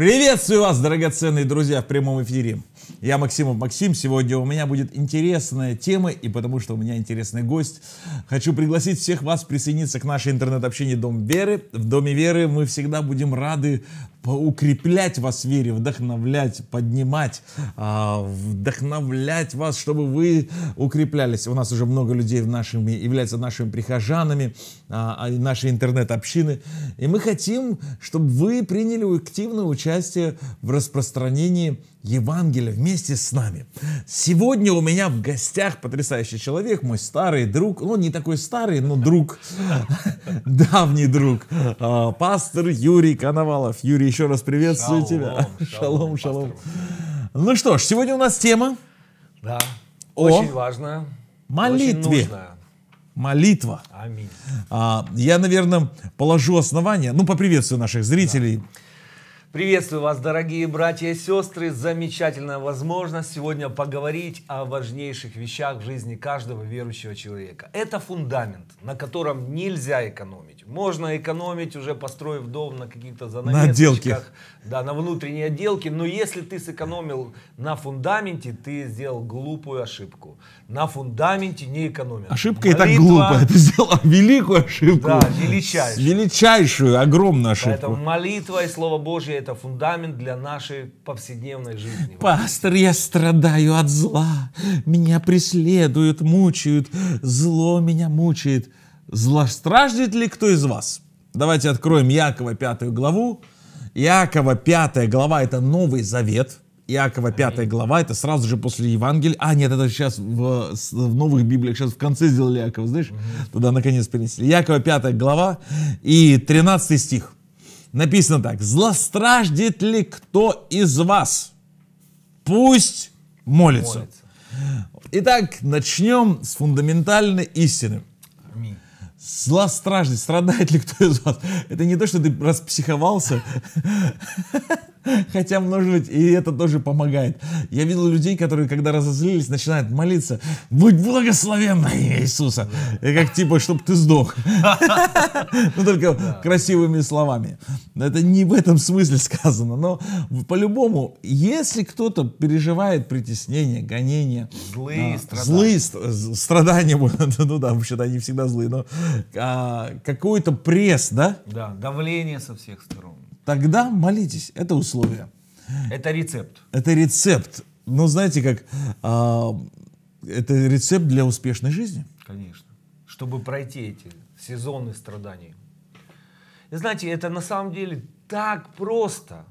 Приветствую вас, драгоценные друзья, в прямом эфире. Я Максимов Максим. Сегодня у меня будет интересная тема, и потому что у меня интересный гость, хочу пригласить всех вас присоединиться к нашей интернет-общине «Дом Веры». В «Доме Веры» мы всегда будем рады укреплять вас в вере, вдохновлять, поднимать, а, вдохновлять вас, чтобы вы укреплялись. У нас уже много людей в нашими, являются нашими прихожанами, а, а, наши интернет-общины. И мы хотим, чтобы вы приняли активное участие в распространении Евангелия вместе с нами. Сегодня у меня в гостях потрясающий человек, мой старый друг, ну не такой старый, но друг, давний друг, пастор Юрий Коновалов. Юрий, еще раз приветствую шалом, тебя. Шалом, шалом. шалом. Ну что ж, сегодня у нас тема. Да. О очень важная. Молитве. Очень Молитва. Аминь. А, я, наверное, положу основание. Ну, поприветствую наших зрителей. Да. Приветствую вас, дорогие братья и сестры. Замечательная возможность сегодня поговорить о важнейших вещах в жизни каждого верующего человека. Это фундамент, на котором нельзя экономить. Можно экономить, уже построив дом на каких-то занавесочках. На да, на внутренней отделке. Но если ты сэкономил на фундаменте, ты сделал глупую ошибку. На фундаменте не экономят. Ошибка Молитва... и так глупая. Ты сделал великую ошибку. Да, величайшую. Величайшую, огромную ошибку. Поэтому молитва и Слово Божье это фундамент для нашей повседневной жизни. Пастор, я страдаю от зла. Меня преследуют, мучают. Зло меня мучает. Зла страждет ли кто из вас? Давайте откроем Якова 5 главу. Якова 5 глава – это Новый Завет. Якова 5 глава, это сразу же после Евангелия. А, нет, это сейчас в, в новых Библиях, сейчас в конце сделали Якова, знаешь? Туда наконец перенесли. Якова 5 глава и 13 стих написано так. «Злостраждет ли кто из вас? Пусть молится». молится. Итак, начнем с фундаментальной истины. Аминь. Злостраждать, страдает ли кто из вас? Это не то, что ты распсиховался. Хотя, может быть, и это тоже помогает. Я видел людей, которые, когда разозлились, начинают молиться. Будь благословенна Иисуса. И как типа, чтобы ты сдох. Ну, только красивыми словами. Это не в этом смысле сказано. Но по-любому, если кто-то переживает притеснение, гонение. Злые а, страдания. Злые страдания. Ну да, вообще-то они всегда злые. Но а, какой-то пресс, да? Да, давление со всех сторон. Тогда молитесь. Это условие. Это рецепт. Это рецепт. Но знаете, как а, это рецепт для успешной жизни. Конечно. Чтобы пройти эти сезоны страданий. И знаете, это на самом деле так просто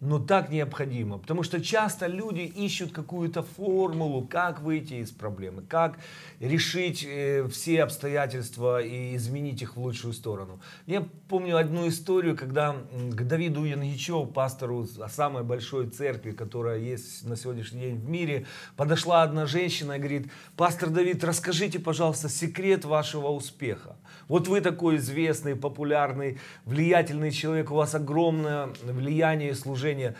но так необходимо, потому что часто люди ищут какую-то формулу, как выйти из проблемы, как решить э, все обстоятельства и изменить их в лучшую сторону. Я помню одну историю, когда к Давиду Янгичеву, пастору самой большой церкви, которая есть на сегодняшний день в мире, подошла одна женщина и говорит, пастор Давид, расскажите, пожалуйста, секрет вашего успеха. Вот вы такой известный, популярный, влиятельный человек, у вас огромное влияние и служение.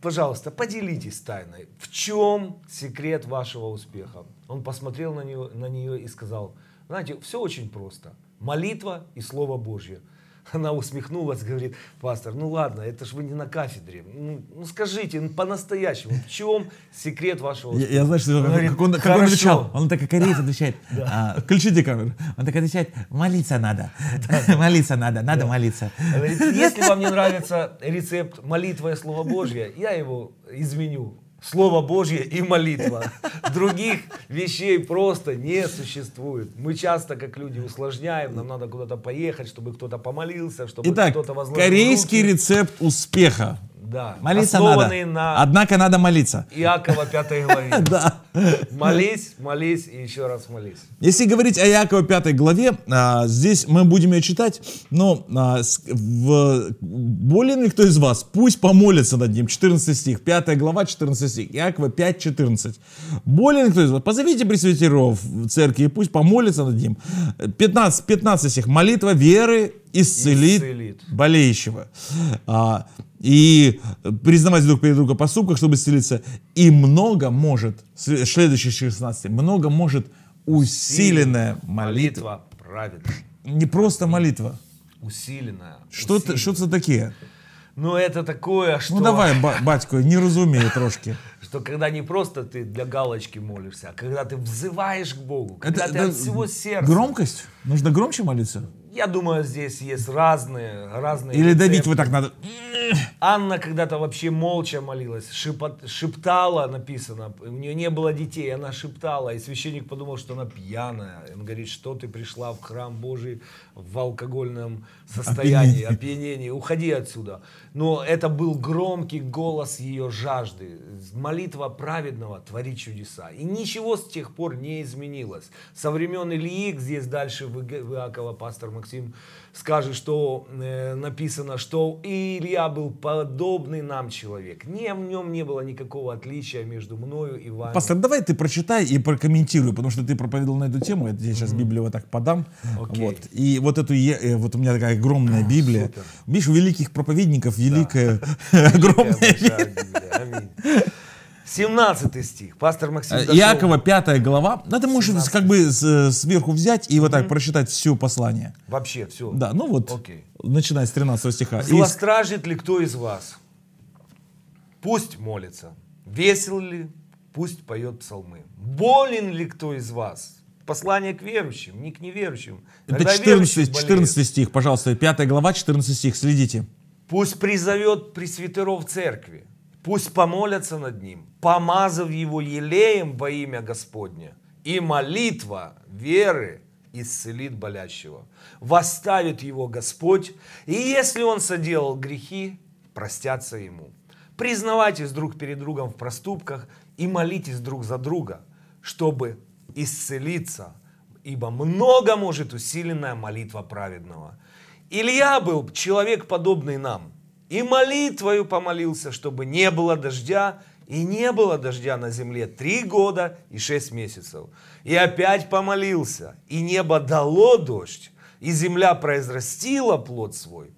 Пожалуйста, поделитесь тайной. В чем секрет вашего успеха? Он посмотрел на нее, на нее и сказал, знаете, все очень просто. Молитва и Слово Божье. Она усмехнулась, говорит, пастор, ну ладно, это ж вы не на кафедре. Ну, ну скажите, ну, по-настоящему, в чем секрет вашего Я, я знаю, что он, говорит, как, он, как он отвечал. Он так как кореец отвечает. Да. А, включите камеру. Он так отвечает, молиться надо. Да. молиться надо, надо да. молиться. Говорит, если вам не нравится рецепт молитвы и Слова Божье, я его изменю. Слово Божье и молитва. Других вещей просто не существует. Мы часто, как люди, усложняем, нам надо куда-то поехать, чтобы кто-то помолился, чтобы кто-то возложил корейский руки. рецепт успеха. Да. Молиться Основанные надо. на... Однако надо молиться. Иакова 5 главе. Да. Молись, молись и еще раз молись. Если говорить о Иакова 5 главе, а, здесь мы будем ее читать, но а, болен ли кто из вас? Пусть помолится над ним. 14 стих, 5 глава, 14 стих. Иакова 5, 14. Болен ли кто из вас? Позовите пресвитеров в церкви и пусть помолится над ним. 15, 15 стих. Молитва веры исцелит, исцелит. болеющего. А, и э, признавать друг перед другом поступках, чтобы исцелиться. И много может, следующие 16, много может усиленная молитва. Молитва праведная. Не просто молитва. Усиленная. Что, усиленная. что это такие? Ну это такое, ну, что... Ну давай, ба батько, не разумею трошки. Что когда не просто ты для галочки молишься, а когда ты взываешь к Богу, когда это, ты это от всего сердца. Громкость? Нужно громче молиться? Я думаю, здесь есть разные, разные. Или рецепты. давить вот так надо. Анна когда-то вообще молча молилась, шепот, шептала, написано, у нее не было детей, она шептала, и священник подумал, что она пьяная. Он говорит, что ты пришла в храм Божий в алкогольном состоянии, опьянении, опьянении уходи отсюда. Но это был громкий голос ее жажды. Молитва праведного творит чудеса. И ничего с тех пор не изменилось. Со времен Ильи, здесь дальше в Иакова пастор Максим скажет, что э, написано, что Илья был подобный нам человек. Не, в нем не было никакого отличия между мною и вами. Пастор, давай ты прочитай и прокомментируй, потому что ты проповедовал на эту тему, я сейчас mm-hmm. Библию вот так подам. Okay. Вот. И вот эту, э, вот у меня такая огромная Библия. Супер. Видишь, у великих проповедников великая, да. огромная Библия. Аминь. 17 стих. Пастор Максим. Дашов. Иакова, 5 глава. Надо, ну, может, как бы э, сверху взять и вот так прочитать все послание. Вообще все. Да, ну вот. Окей. Начиная с 13 стиха. Злостражит ли кто из вас? Пусть молится. Весел ли? Пусть поет псалмы. Болен ли кто из вас? Послание к верующим, не к неверующим. Это 14, 14 стих, пожалуйста, 5 глава, 14 стих, следите. Пусть призовет пресвитеров церкви Пусть помолятся над ним, помазав его елеем во имя Господне. И молитва веры исцелит болящего. Восставит его Господь, и если он соделал грехи, простятся ему. Признавайтесь друг перед другом в проступках и молитесь друг за друга, чтобы исцелиться, ибо много может усиленная молитва праведного. Илья был человек, подобный нам и молитвою помолился, чтобы не было дождя, и не было дождя на земле три года и шесть месяцев. И опять помолился, и небо дало дождь, и земля произрастила плод свой.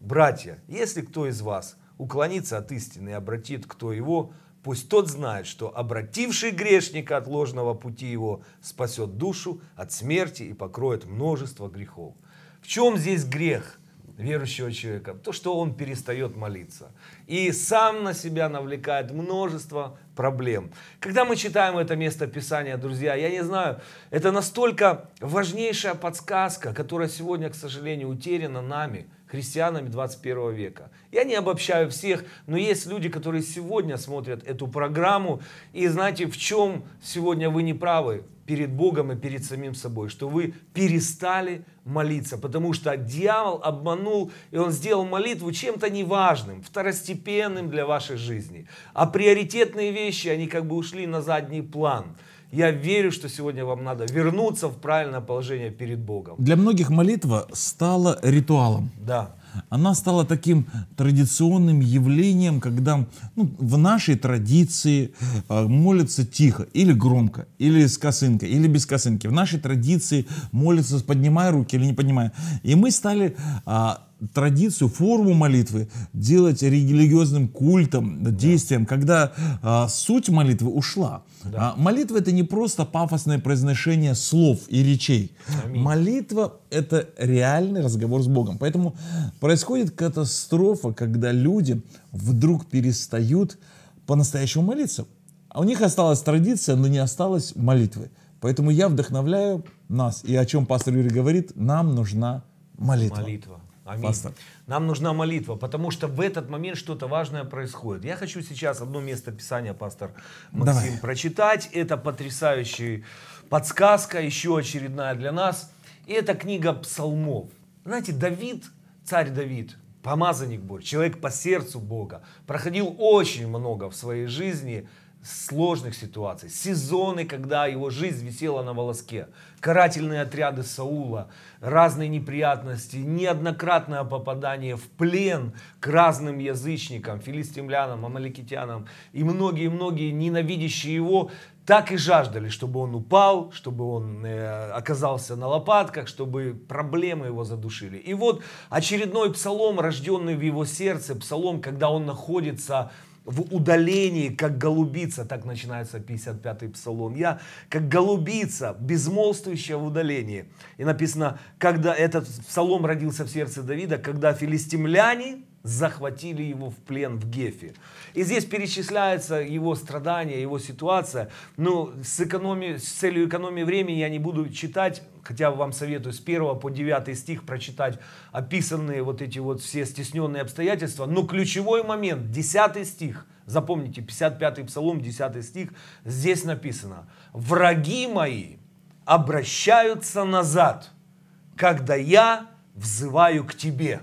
Братья, если кто из вас уклонится от истины и обратит кто его, пусть тот знает, что обративший грешника от ложного пути его спасет душу от смерти и покроет множество грехов. В чем здесь грех? верующего человека, то, что он перестает молиться. И сам на себя навлекает множество проблем. Когда мы читаем это место Писания, друзья, я не знаю, это настолько важнейшая подсказка, которая сегодня, к сожалению, утеряна нами – христианами 21 века. Я не обобщаю всех, но есть люди, которые сегодня смотрят эту программу, и знаете, в чем сегодня вы не правы перед Богом и перед самим собой, что вы перестали молиться, потому что дьявол обманул, и он сделал молитву чем-то неважным, второстепенным для вашей жизни. А приоритетные вещи, они как бы ушли на задний план – я верю, что сегодня вам надо вернуться в правильное положение перед Богом. Для многих молитва стала ритуалом. Да. Она стала таким традиционным явлением, когда ну, в нашей традиции э, молятся тихо или громко, или с косынкой, или без косынки. В нашей традиции молятся, поднимая руки или не поднимая. И мы стали... Э, традицию, форму молитвы делать религиозным культом, да. действием, когда а, суть молитвы ушла. Да. А, молитва это не просто пафосное произношение слов и речей. Аминь. Молитва это реальный разговор с Богом. Поэтому происходит катастрофа, когда люди вдруг перестают по-настоящему молиться. А у них осталась традиция, но не осталось молитвы. Поэтому я вдохновляю нас. И о чем пастор Юрий говорит, нам нужна молитва. молитва. Аминь. Пастор. Нам нужна молитва, потому что в этот момент что-то важное происходит. Я хочу сейчас одно место Писания, пастор Максим, Давай. прочитать. Это потрясающая подсказка, еще очередная для нас. И это книга псалмов. Знаете, Давид, царь Давид, помазанник Божий, человек по сердцу Бога, проходил очень много в своей жизни сложных ситуаций, сезоны, когда его жизнь висела на волоске карательные отряды Саула, разные неприятности, неоднократное попадание в плен к разным язычникам, филистимлянам, амаликитянам и многие-многие ненавидящие его так и жаждали, чтобы он упал, чтобы он э, оказался на лопатках, чтобы проблемы его задушили. И вот очередной псалом, рожденный в его сердце, псалом, когда он находится в удалении, как голубица, так начинается 55-й псалом. Я, как голубица, безмолвствующая в удалении. И написано, когда этот псалом родился в сердце Давида, когда филистимляне, захватили его в плен в Гефе. И здесь перечисляется его страдания, его ситуация. Но ну, с, экономи... с целью экономии времени я не буду читать, хотя вам советую с 1 по 9 стих прочитать описанные вот эти вот все стесненные обстоятельства. Но ключевой момент, 10 стих, запомните, 55 псалом, 10 стих, здесь написано, «Враги мои обращаются назад, когда я взываю к тебе».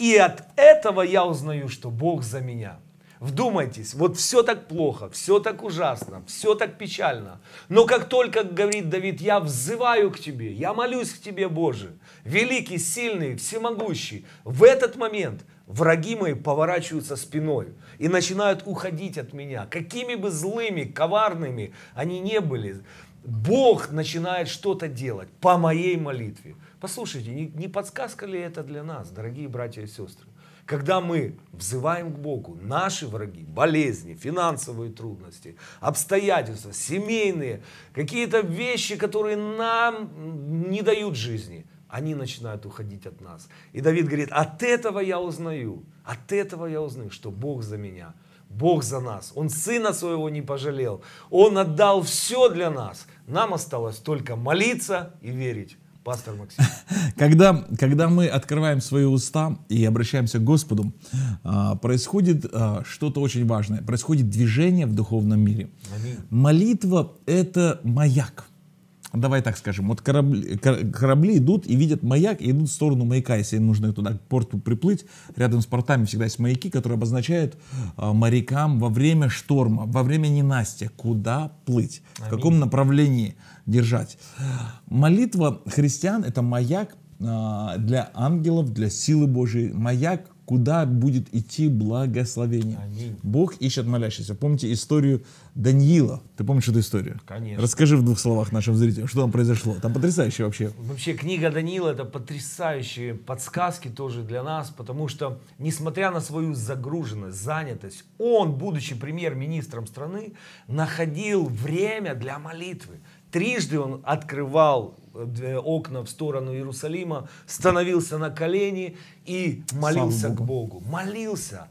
И от этого я узнаю, что Бог за меня. Вдумайтесь, вот все так плохо, все так ужасно, все так печально. Но как только, говорит Давид, я взываю к тебе, я молюсь к тебе, Боже, великий, сильный, всемогущий, в этот момент враги мои поворачиваются спиной и начинают уходить от меня, какими бы злыми, коварными они не были. Бог начинает что-то делать по моей молитве. Послушайте, не, не подсказка ли это для нас, дорогие братья и сестры? Когда мы взываем к Богу, наши враги, болезни, финансовые трудности, обстоятельства, семейные, какие-то вещи, которые нам не дают жизни, они начинают уходить от нас. И Давид говорит, от этого я узнаю, от этого я узнаю, что Бог за меня – Бог за нас. Он Сына Своего не пожалел. Он отдал все для нас. Нам осталось только молиться и верить. Пастор Максим. Когда, когда мы открываем свои уста и обращаемся к Господу, а, происходит а, что-то очень важное. Происходит движение в духовном мире. Аминь. Молитва – это маяк давай так скажем, вот корабли, корабли идут и видят маяк, и идут в сторону маяка, если им нужно туда к порту приплыть. Рядом с портами всегда есть маяки, которые обозначают э, морякам во время шторма, во время ненастья, куда плыть, Аминь. в каком направлении держать. Молитва христиан — это маяк э, для ангелов, для силы Божьей, маяк куда будет идти благословение. Аминь. Бог ищет молящихся. Помните историю Даниила? Ты помнишь эту историю? Конечно. Расскажи в двух словах нашим зрителям, что там произошло. Там потрясающе вообще. Вообще книга Даниила это потрясающие подсказки тоже для нас, потому что несмотря на свою загруженность, занятость, он, будучи премьер-министром страны, находил время для молитвы. Трижды он открывал окна в сторону Иерусалима, становился на колени и молился Богу. к Богу. Молился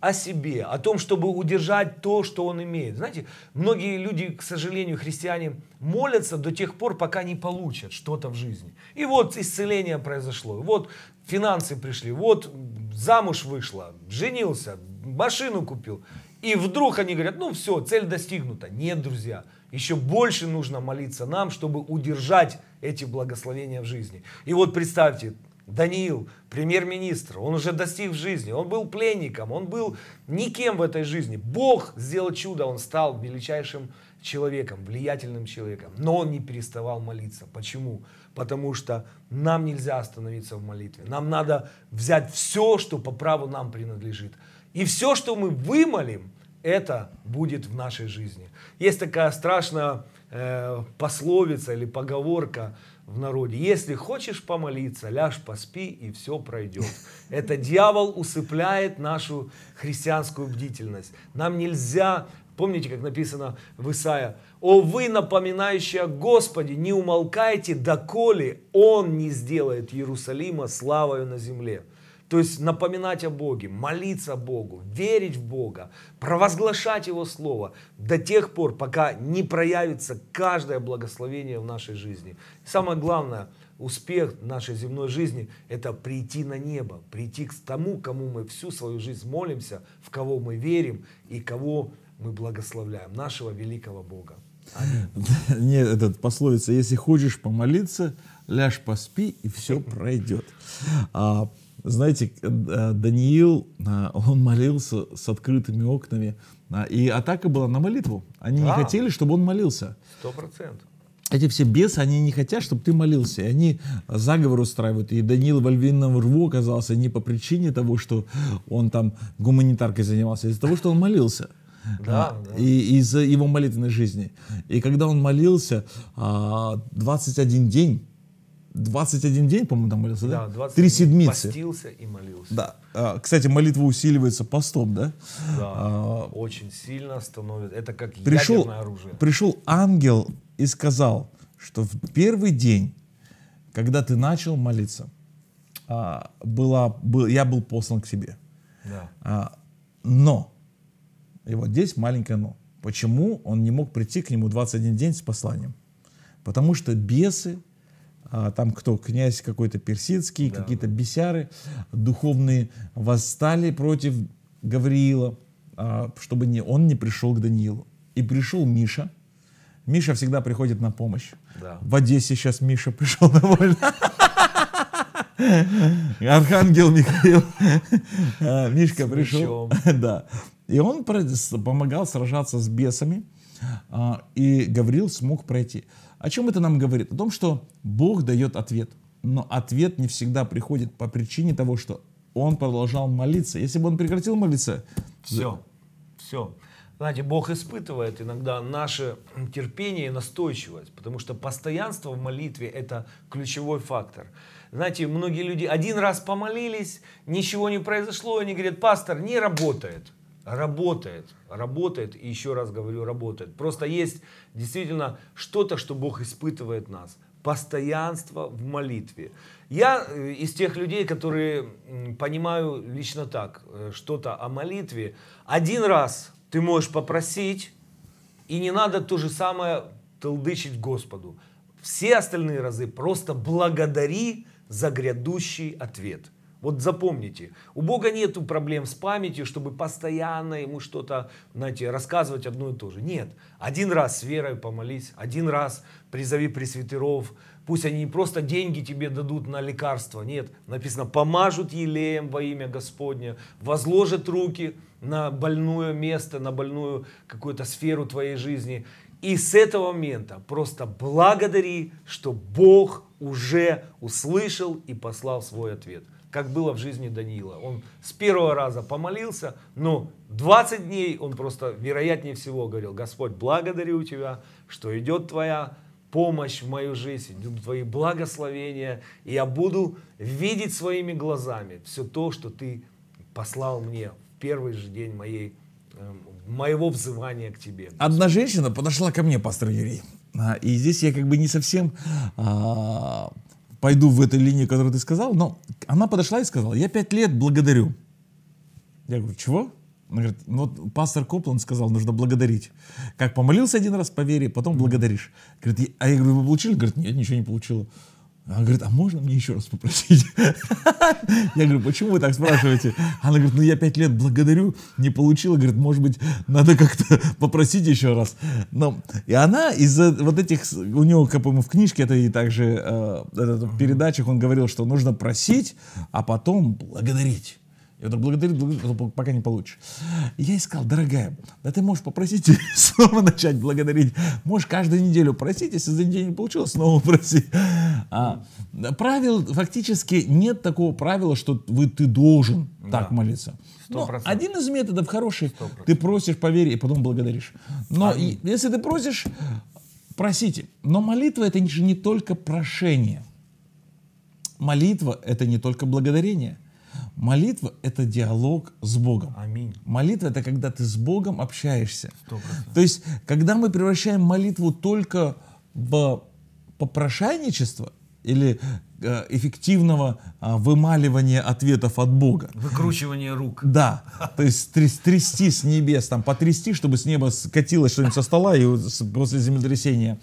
о себе, о том, чтобы удержать то, что он имеет. Знаете, многие люди, к сожалению, христиане, молятся до тех пор, пока не получат что-то в жизни. И вот исцеление произошло, вот финансы пришли, вот замуж вышла, женился, машину купил. И вдруг они говорят, ну все, цель достигнута. Нет, друзья, еще больше нужно молиться нам, чтобы удержать эти благословения в жизни. И вот представьте, Даниил, премьер-министр, он уже достиг в жизни, он был пленником, он был никем в этой жизни. Бог сделал чудо, он стал величайшим человеком, влиятельным человеком. Но он не переставал молиться. Почему? Потому что нам нельзя остановиться в молитве. Нам надо взять все, что по праву нам принадлежит. И все, что мы вымолим – это будет в нашей жизни. Есть такая страшная э, пословица или поговорка в народе. Если хочешь помолиться, ляжь поспи и все пройдет. Это дьявол усыпляет нашу христианскую бдительность. Нам нельзя Помните, как написано в Исаия? «О вы, напоминающие Господи, не умолкайте, доколе Он не сделает Иерусалима славою на земле». То есть напоминать о Боге, молиться Богу, верить в Бога, провозглашать Его Слово до тех пор, пока не проявится каждое благословение в нашей жизни. И самое главное, успех нашей земной жизни – это прийти на небо, прийти к тому, кому мы всю свою жизнь молимся, в кого мы верим и кого мы благословляем, нашего великого Бога. Не, этот пословица, если хочешь помолиться, ляж поспи, и все пройдет. А, знаете, э, Даниил, э, он молился с открытыми окнами, э, и атака была на молитву. Они да. не а. хотели, чтобы он молился. Сто процентов. Эти все бесы, они не хотят, чтобы ты молился. И они заговор устраивают. И Даниил во львином рву оказался не по причине того, что он там гуманитаркой занимался, а из-за того, что он молился. Да, да. И из-за его молитвенной жизни. И когда он молился 21 а, день, 21 день, по-моему, там молился, да? Да, 20 Три седмицы. Постился и молился. Да. А, кстати, молитва усиливается постом, да? Да, а, очень сильно становится. Это как пришел, ядерное оружие. Пришел ангел и сказал, что в первый день, когда ты начал молиться, а, была, был, я был послан к тебе. Да. А, но, и вот здесь маленькое но, почему он не мог прийти к нему 21 день с посланием? Потому что бесы а, там кто, князь какой-то персидский, да. какие-то бесяры духовные восстали против Гавриила, а, чтобы не, он не пришел к Даниилу. И пришел Миша. Миша всегда приходит на помощь. Да. В Одессе сейчас Миша пришел довольно. Архангел Михаил. А, Мишка пришел. Да. И он помогал сражаться с бесами. И Гаврил смог пройти. О чем это нам говорит? О том, что Бог дает ответ. Но ответ не всегда приходит по причине того, что он продолжал молиться. Если бы он прекратил молиться... Все, все. Знаете, Бог испытывает иногда наше терпение и настойчивость, потому что постоянство в молитве – это ключевой фактор. Знаете, многие люди один раз помолились, ничего не произошло, и они говорят, пастор, не работает. Работает, работает, и еще раз говорю, работает. Просто есть действительно что-то, что Бог испытывает нас. Постоянство в молитве. Я э, из тех людей, которые понимаю лично так, э, что-то о молитве. Один раз ты можешь попросить, и не надо то же самое толдычить Господу. Все остальные разы просто благодари за грядущий ответ. Вот запомните, у Бога нет проблем с памятью, чтобы постоянно ему что-то, знаете, рассказывать одно и то же. Нет, один раз с верой помолись, один раз призови пресвитеров, пусть они не просто деньги тебе дадут на лекарства, нет, написано, помажут елеем во имя Господня, возложат руки на больное место, на больную какую-то сферу твоей жизни. И с этого момента просто благодари, что Бог уже услышал и послал свой ответ как было в жизни Даниила. Он с первого раза помолился, но 20 дней он просто, вероятнее всего, говорил, Господь, благодарю Тебя, что идет Твоя помощь в мою жизнь, Твои благословения, и я буду видеть своими глазами все то, что Ты послал мне в первый же день моей, эм, моего взывания к Тебе. Одна женщина подошла ко мне, пастор Юрий, а, и здесь я как бы не совсем а, пойду в этой линии, которую ты сказал, но она подошла и сказала, я пять лет благодарю. Я говорю, чего? Она говорит, ну вот пастор Копланд сказал, нужно благодарить. Как помолился один раз по вере, потом благодаришь. Говорит, а я говорю, вы получили? Говорит, нет, ничего не получила. Она говорит, а можно мне еще раз попросить? Я говорю, почему вы так спрашиваете? Она говорит, ну я пять лет благодарю, не получила. Говорит, может быть, надо как-то попросить еще раз. Но, ну, и она из-за вот этих, у него, как по-моему, в книжке это и также э, в передачах он говорил, что нужно просить, а потом благодарить. Я говорю, благодарю, благодарю, пока не получишь. И я искал, дорогая, да ты можешь попросить снова начать благодарить. Можешь каждую неделю просить, если за неделю не получилось, снова проси. А, правил фактически нет такого правила, что вы, ты должен да. так молиться. 100%. Но один из методов хороший, 100%. ты просишь, поверь, и потом благодаришь. Но а, и, если ты просишь, просите. Но молитва это же не только прошение. Молитва это не только благодарение. Молитва — это диалог с Богом. Аминь. Молитва — это когда ты с Богом общаешься. 100%. То есть, когда мы превращаем молитву только в попрошайничество или Э, эффективного а, вымаливания ответов от Бога. Выкручивание рук. Да, то есть трясти с небес, там потрясти, чтобы с неба скатилось что-нибудь со стола и после землетрясения.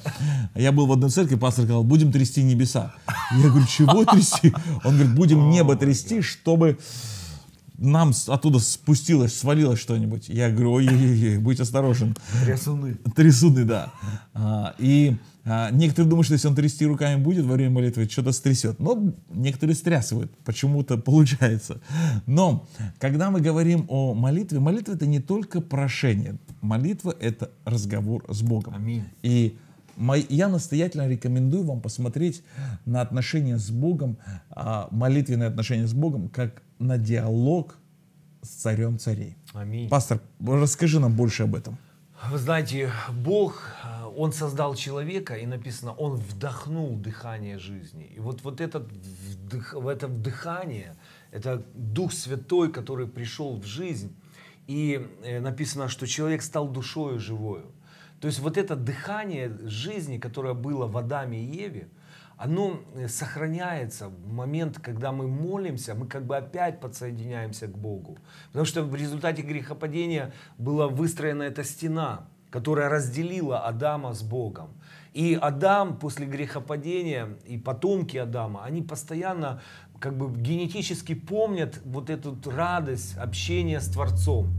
Я был в одной церкви, пастор сказал, будем трясти небеса. Я говорю, чего трясти? Он говорит, будем небо трясти, чтобы нам оттуда спустилось, свалилось что-нибудь. Я говорю, ой-ой-ой, будь осторожен. Трясуны. Трясуны, да. А, и а, некоторые думают, что если он трясти руками будет во время молитвы, что-то стрясет. Но некоторые стрясывают, почему-то получается. Но когда мы говорим о молитве, молитва это не только прошение. Молитва это разговор с Богом. Аминь. И я настоятельно рекомендую вам посмотреть на отношения с Богом, а, молитвенные отношения с Богом, как на диалог с царем царей. Аминь. Пастор, расскажи нам больше об этом. Вы знаете, Бог а, он создал человека, и написано, он вдохнул дыхание жизни. И вот, вот этот вдых, это вдыхание, это Дух Святой, который пришел в жизнь, и э, написано, что человек стал душою живою. То есть вот это дыхание жизни, которое было в Адаме и Еве, оно э, сохраняется в момент, когда мы молимся, мы как бы опять подсоединяемся к Богу. Потому что в результате грехопадения была выстроена эта стена, которая разделила Адама с Богом. И Адам после грехопадения и потомки Адама, они постоянно как бы генетически помнят вот эту радость общения с Творцом.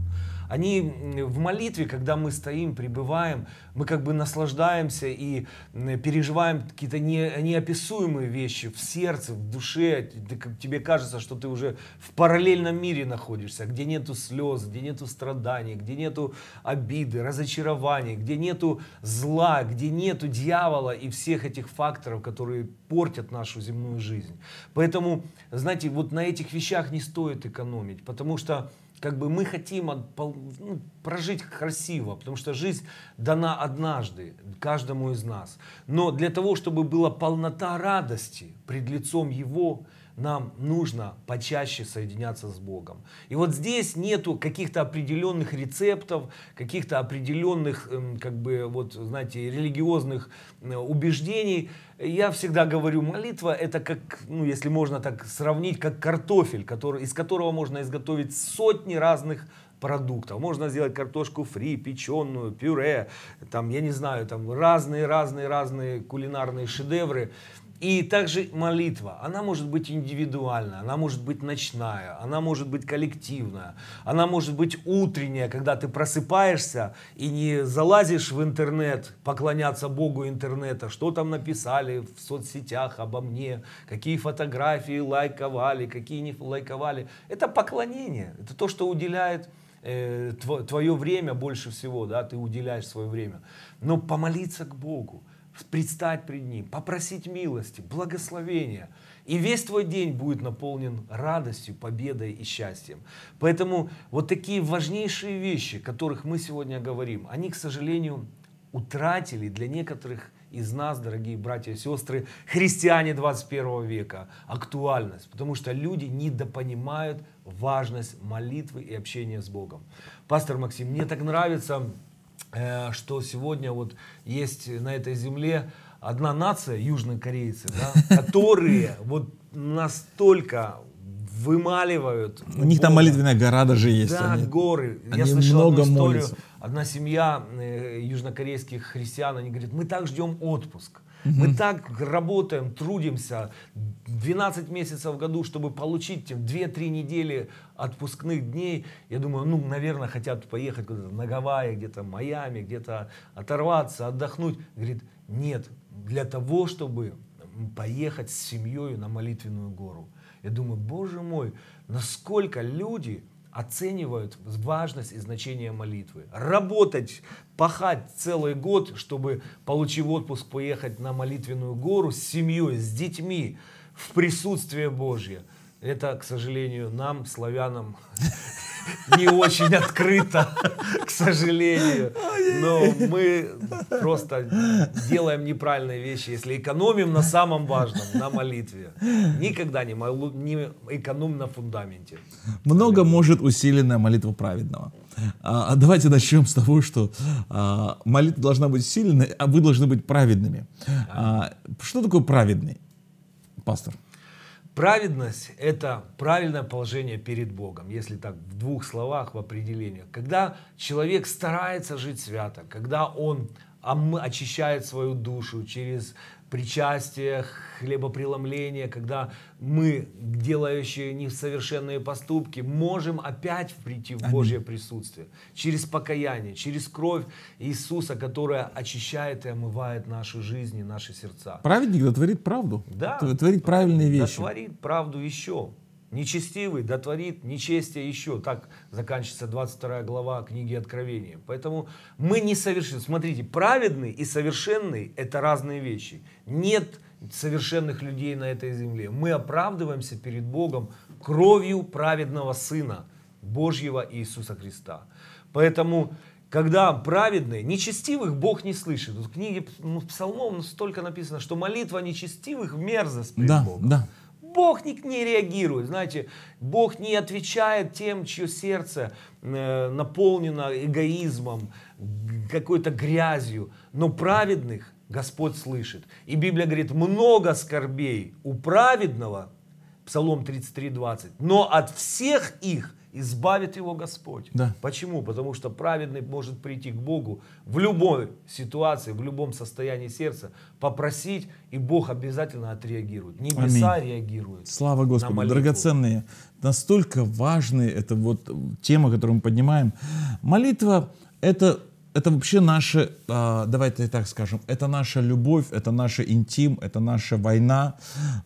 Они в молитве, когда мы стоим, пребываем, мы как бы наслаждаемся и переживаем какие-то не, неописуемые вещи в сердце, в душе. Тебе кажется, что ты уже в параллельном мире находишься, где нету слез, где нету страданий, где нету обиды, разочарования, где нету зла, где нету дьявола и всех этих факторов, которые портят нашу земную жизнь. Поэтому, знаете, вот на этих вещах не стоит экономить, потому что как бы мы хотим от, ну, прожить красиво, потому что жизнь дана однажды каждому из нас. Но для того, чтобы была полнота радости пред лицом Его, нам нужно почаще соединяться с Богом. И вот здесь нету каких-то определенных рецептов, каких-то определенных, эм, как бы, вот, знаете, религиозных э, убеждений. Я всегда говорю, молитва это как, ну, если можно так сравнить, как картофель, который, из которого можно изготовить сотни разных продуктов. Можно сделать картошку фри, печеную, пюре, там, я не знаю, там разные-разные-разные кулинарные шедевры. И также молитва, она может быть индивидуальная, она может быть ночная, она может быть коллективная, она может быть утренняя, когда ты просыпаешься и не залазишь в интернет, поклоняться Богу интернета, что там написали в соцсетях обо мне, какие фотографии лайковали, какие не лайковали. Это поклонение, это то, что уделяет э, твое время больше всего, да, ты уделяешь свое время. Но помолиться к Богу, предстать пред Ним, попросить милости, благословения. И весь твой день будет наполнен радостью, победой и счастьем. Поэтому вот такие важнейшие вещи, о которых мы сегодня говорим, они, к сожалению, утратили для некоторых из нас, дорогие братья и сестры, христиане 21 века, актуальность, потому что люди недопонимают важность молитвы и общения с Богом. Пастор Максим, мне так нравится Э, что сегодня вот есть на этой земле одна нация, южнокорейцы, да, которые вот настолько вымаливают. У них там молитвенная гора даже есть. Да, они, горы. Они Я слышал много одну историю. Молятся. Одна семья э, южнокорейских христиан, они говорят, мы так ждем отпуск. Угу. Мы так работаем, трудимся 12 месяцев в году, чтобы получить 2-3 недели отпускных дней. Я думаю, ну, наверное, хотят поехать куда-то на Гавайи, где-то Майами, где-то оторваться, отдохнуть. Говорит, нет, для того, чтобы поехать с семьей на молитвенную гору. Я думаю, боже мой, насколько люди оценивают важность и значение молитвы. Работать, пахать целый год, чтобы, получив отпуск, поехать на молитвенную гору с семьей, с детьми, в присутствие Божье. Это, к сожалению, нам, славянам, не очень открыто, к сожалению. Но мы просто делаем неправильные вещи, если экономим на самом важном, на молитве. Никогда не, молу, не экономим на фундаменте. Много может усиленная молитва праведного. А, а давайте начнем с того, что а, молитва должна быть сильной, а вы должны быть праведными. А, что такое праведный, пастор? Праведность – это правильное положение перед Богом, если так в двух словах, в определении. Когда человек старается жить свято, когда он очищает свою душу через причастие, хлебопреломление, когда мы, делающие несовершенные поступки, можем опять прийти в Аминь. Божье присутствие. Через покаяние, через кровь Иисуса, которая очищает и омывает наши жизни, наши сердца. Праведник да творит правду. Да. Творит правильные вещи. Да творит правду еще. Нечестивый дотворит нечестие еще. Так заканчивается 22 глава книги Откровения. Поэтому мы не совершенны. Смотрите, праведный и совершенный – это разные вещи. Нет совершенных людей на этой земле. Мы оправдываемся перед Богом кровью праведного Сына Божьего Иисуса Христа. Поэтому когда праведные, нечестивых Бог не слышит. в книге ну, псалмов столько написано, что молитва нечестивых мерзость пред да, Богом. Да. Бог не реагирует. Знаете, Бог не отвечает тем, чье сердце э, наполнено эгоизмом, какой-то грязью. Но праведных Господь слышит. И Библия говорит, много скорбей у праведного, Псалом 33, 20, но от всех их – избавит его Господь. Да. Почему? Потому что праведный может прийти к Богу в любой ситуации, в любом состоянии сердца, попросить, и Бог обязательно отреагирует. Небеса Аминь. реагируют. Слава Господу. На Драгоценные, настолько важны, это вот тема, которую мы поднимаем. Молитва — это это вообще наше, а, давайте так скажем, это наша любовь, это наша интим, это наша война.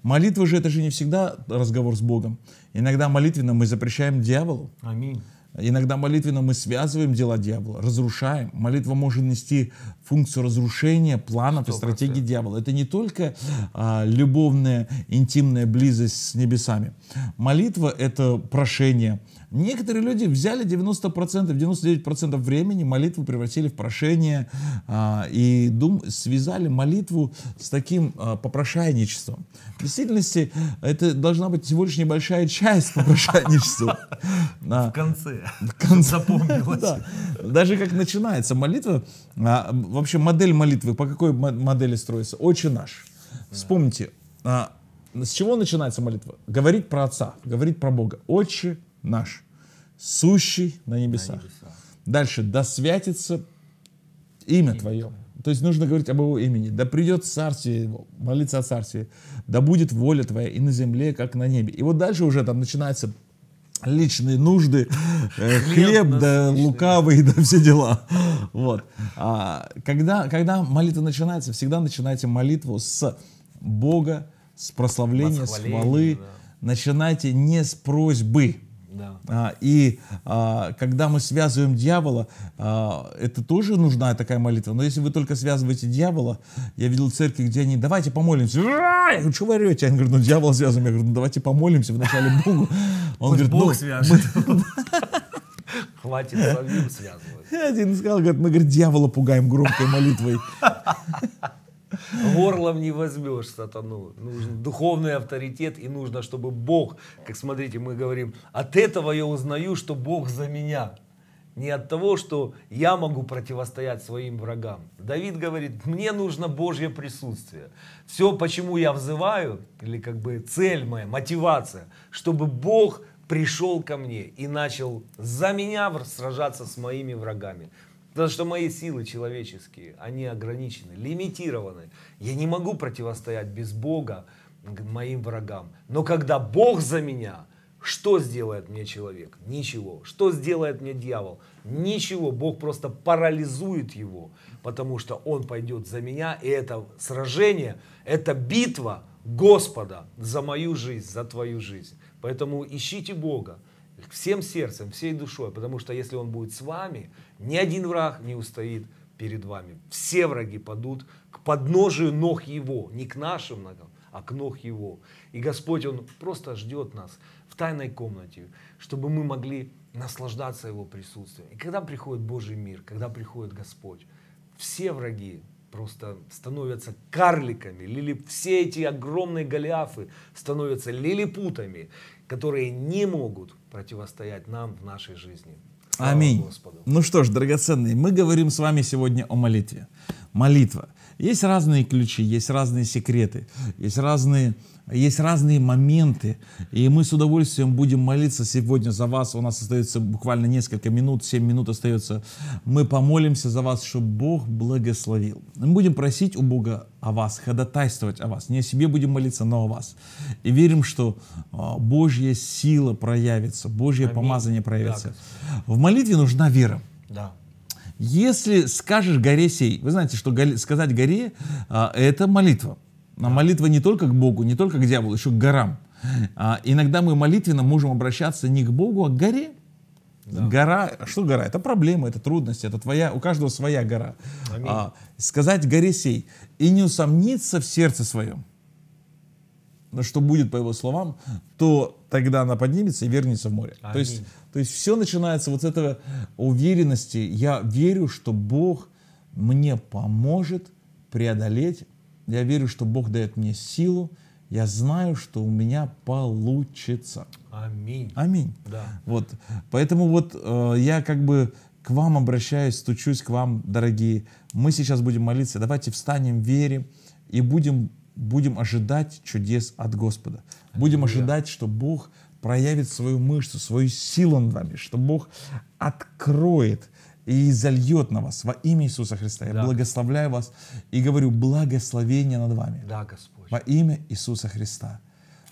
Молитва же это же не всегда разговор с Богом. Иногда молитвенно мы запрещаем дьяволу. Аминь. Иногда молитвенно мы связываем дела дьявола, разрушаем. Молитва может нести функцию разрушения планов 100%. и стратегий дьявола. Это не только а, любовная, интимная близость с небесами. Молитва — это прошение, Некоторые люди взяли 90%, 99% времени молитву превратили в прошение а, и дум, связали молитву с таким а, попрошайничеством. В действительности это должна быть всего лишь небольшая часть попрошайничества. В конце. В конце. Запомнилось. Да. Даже как начинается молитва, а, вообще модель молитвы, по какой модели строится? Отче наш. Вспомните, а, с чего начинается молитва? Говорить про Отца, говорить про Бога. Отче наш сущий на небесах. На небесах. Дальше, да святится имя, имя Твое. То есть нужно говорить об его имени. Да придет царствие молиться о царстве. Да будет воля твоя и на земле, как на небе. И вот дальше уже там начинаются личные нужды, э, хлеб, хлеб да личные. лукавый, да все дела. Вот. А, когда, когда молитва начинается, всегда начинайте молитву с Бога, с прославления, с хвалы. Да. Начинайте не с просьбы, да. А, и а, когда мы связываем дьявола, а, это тоже нужна такая молитва. Но если вы только связываете дьявола, я видел церкви, где они, давайте помолимся. Я говорю, что вы орете? Они говорят, ну дьявол связываем. Я говорю, ну давайте помолимся вначале Богу. Он говорит, «Ну, Бог ну, свяжет. Хватит с связывать. Один сказал, говорит, мы, говорит, дьявола пугаем громкой молитвой горлом не возьмешь сатану. Нужен духовный авторитет, и нужно, чтобы Бог, как смотрите, мы говорим, от этого я узнаю, что Бог за меня. Не от того, что я могу противостоять своим врагам. Давид говорит, мне нужно Божье присутствие. Все, почему я взываю, или как бы цель моя, мотивация, чтобы Бог пришел ко мне и начал за меня сражаться с моими врагами. Потому что мои силы человеческие, они ограничены, лимитированы. Я не могу противостоять без Бога моим врагам. Но когда Бог за меня, что сделает мне человек? Ничего. Что сделает мне дьявол? Ничего. Бог просто парализует его, потому что он пойдет за меня, и это сражение, это битва Господа за мою жизнь, за твою жизнь. Поэтому ищите Бога всем сердцем, всей душой, потому что если он будет с вами, ни один враг не устоит перед вами. Все враги падут к подножию ног Его, не к нашим ногам, а к ног Его. И Господь, Он просто ждет нас в тайной комнате, чтобы мы могли наслаждаться Его присутствием. И когда приходит Божий мир, когда приходит Господь, все враги просто становятся карликами, лили, все эти огромные голиафы становятся лилипутами, которые не могут противостоять нам в нашей жизни. Аминь. Ну что ж, драгоценные, мы говорим с вами сегодня о молитве. Молитва есть разные ключи, есть разные секреты, есть разные, есть разные моменты. И мы с удовольствием будем молиться сегодня за вас. У нас остается буквально несколько минут, 7 минут остается. Мы помолимся за вас, чтобы Бог благословил. Мы будем просить у Бога о вас, ходатайствовать о вас. Не о себе будем молиться, но о вас. И верим, что а, Божья сила проявится, Божье Аминь. помазание проявится. Да. В молитве нужна вера. Да. Если скажешь горе сей, вы знаете, что сказать горе а, это молитва. А молитва не только к Богу, не только к дьяволу, еще к горам. А, иногда мы молитвенно можем обращаться не к Богу, а к горе. Да. Гора, а что гора? Это проблема, это трудности, это твоя, у каждого своя гора. Аминь. А, сказать горе сей и не усомниться в сердце своем, что будет по его словам, то тогда она поднимется и вернется в море. Аминь. То есть то есть все начинается вот с этого уверенности. Я верю, что Бог мне поможет преодолеть. Я верю, что Бог дает мне силу. Я знаю, что у меня получится. Аминь. Аминь. Да. Вот. Поэтому вот э, я как бы к вам обращаюсь, стучусь к вам, дорогие. Мы сейчас будем молиться. Давайте встанем в вере и будем, будем ожидать чудес от Господа. Будем ожидать, что Бог проявит свою мышцу, свою силу над вами, что Бог откроет и зальет на вас во имя Иисуса Христа. Я да. благословляю вас и говорю благословение над вами. Да, Господь. Во имя Иисуса Христа.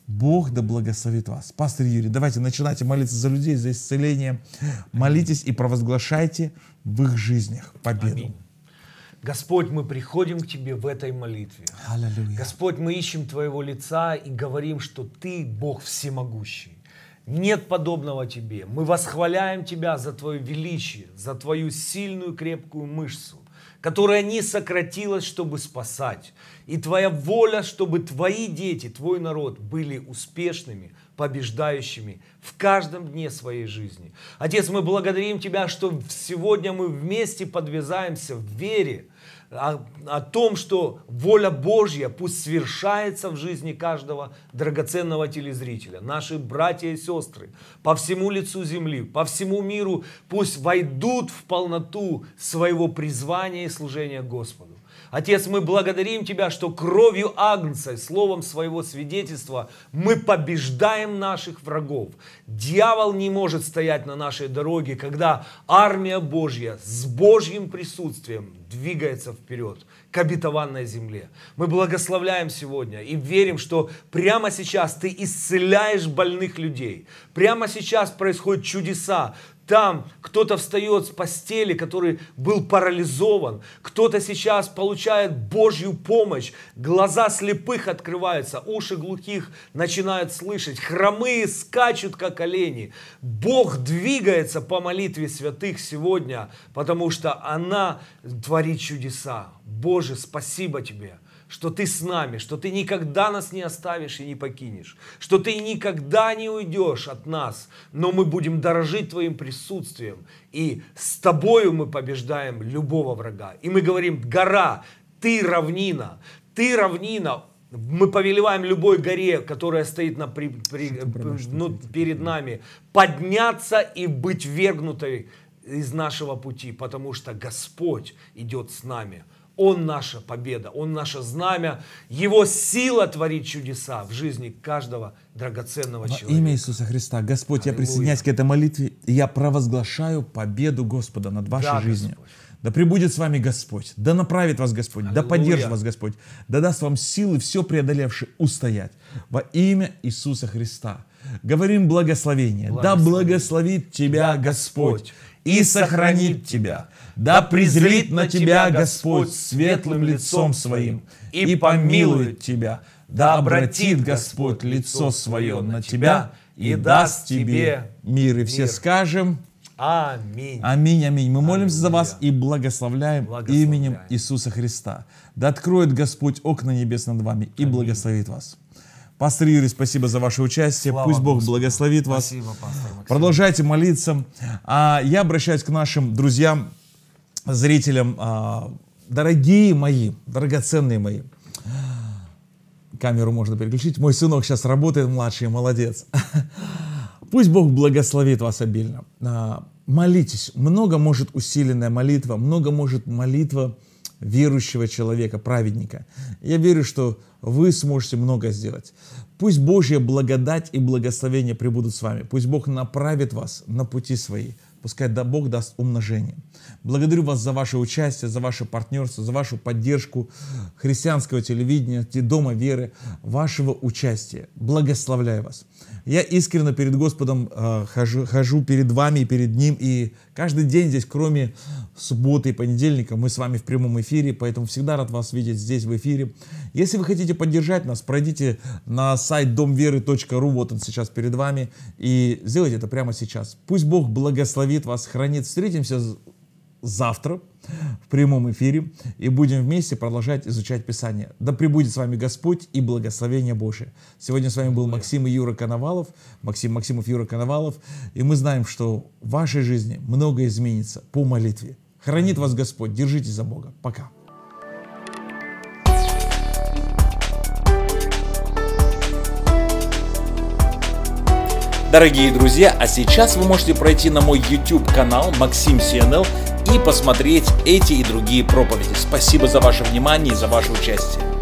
Бог да благословит вас. Пастор Юрий, давайте начинайте молиться за людей, за исцеление. Молитесь и провозглашайте в их жизнях победу. Аминь. Господь, мы приходим к Тебе в этой молитве. Аллилуйя. Господь, мы ищем Твоего лица и говорим, что Ты Бог всемогущий. Нет подобного тебе. Мы восхваляем тебя за твое величие, за твою сильную крепкую мышцу, которая не сократилась, чтобы спасать. И твоя воля, чтобы твои дети, твой народ были успешными побеждающими в каждом дне своей жизни. Отец, мы благодарим Тебя, что сегодня мы вместе подвязаемся в вере, о, о том, что воля Божья пусть свершается в жизни каждого драгоценного телезрителя. Наши братья и сестры по всему лицу земли, по всему миру пусть войдут в полноту своего призвания и служения Господу. Отец, мы благодарим Тебя, что кровью Агнца и словом своего свидетельства мы побеждаем наших врагов. Дьявол не может стоять на нашей дороге, когда армия Божья с Божьим присутствием двигается вперед к обетованной земле. Мы благословляем сегодня и верим, что прямо сейчас ты исцеляешь больных людей. Прямо сейчас происходят чудеса. Там кто-то встает с постели, который был парализован, кто-то сейчас получает Божью помощь, глаза слепых открываются, уши глухих начинают слышать, хромые скачут, как олени. Бог двигается по молитве святых сегодня, потому что она творит чудеса. Боже, спасибо тебе! что ты с нами, что ты никогда нас не оставишь и не покинешь, что ты никогда не уйдешь от нас, но мы будем дорожить твоим присутствием, и с тобою мы побеждаем любого врага. И мы говорим, гора, ты равнина, ты равнина, мы повелеваем любой горе, которая стоит на при, при, ну, перед нами, подняться и быть вергнутой из нашего пути, потому что Господь идет с нами. Он наша победа, Он наше знамя, Его сила творит чудеса в жизни каждого драгоценного Во человека. имя Иисуса Христа, Господь, Аллилуйя. я присоединяюсь к этой молитве, и я провозглашаю победу Господа над вашей да, жизнью. Господь. Да пребудет с вами Господь, да направит вас Господь, Аллилуйя. да поддержит вас Господь, да даст вам силы все преодолевшие устоять. Во имя Иисуса Христа. Говорим благословение. благословение. Да благословит тебя да, Господь. Господь и сохранит тебя. Да презрит на тебя Господь светлым лицом своим и помилует тебя. Да обратит Господь лицо свое на тебя и даст тебе мир. И все скажем... Аминь. Аминь, аминь. Мы молимся за вас и благословляем, благословляем именем Иисуса Христа. Да откроет Господь окна небес над вами и аминь. благословит вас. Пастор Юрий, спасибо за ваше участие. Слава Пусть Бог Господу. благословит вас. Спасибо, пастор Продолжайте молиться. А я обращаюсь к нашим друзьям, зрителям. А, дорогие мои, драгоценные мои, камеру можно переключить. Мой сынок сейчас работает, младший, молодец. Пусть Бог благословит вас обильно. А, молитесь. Много может усиленная молитва, много может молитва верующего человека, праведника. Я верю, что вы сможете много сделать. Пусть Божья благодать и благословение прибудут с вами. Пусть Бог направит вас на пути свои. Пускай да Бог даст умножение. Благодарю вас за ваше участие, за ваше партнерство, за вашу поддержку христианского телевидения, дома веры, вашего участия. Благословляю вас. Я искренне перед Господом э, хожу, хожу перед вами и перед Ним. И каждый день здесь, кроме субботы и понедельника, мы с вами в прямом эфире. Поэтому всегда рад вас видеть здесь в эфире. Если вы хотите поддержать нас, пройдите на сайт домверы.ру. Вот он сейчас перед вами. И сделайте это прямо сейчас. Пусть Бог благословит вас, хранит. Встретимся завтра в прямом эфире и будем вместе продолжать изучать Писание. Да пребудет с вами Господь и благословение Божие. Сегодня с вами был Максим и Юра Коновалов, Максим Максимов Юра Коновалов, и мы знаем, что в вашей жизни многое изменится по молитве. Хранит вас Господь, держитесь за Бога. Пока. Дорогие друзья, а сейчас вы можете пройти на мой YouTube канал Максим CNL и посмотреть эти и другие проповеди. Спасибо за ваше внимание и за ваше участие.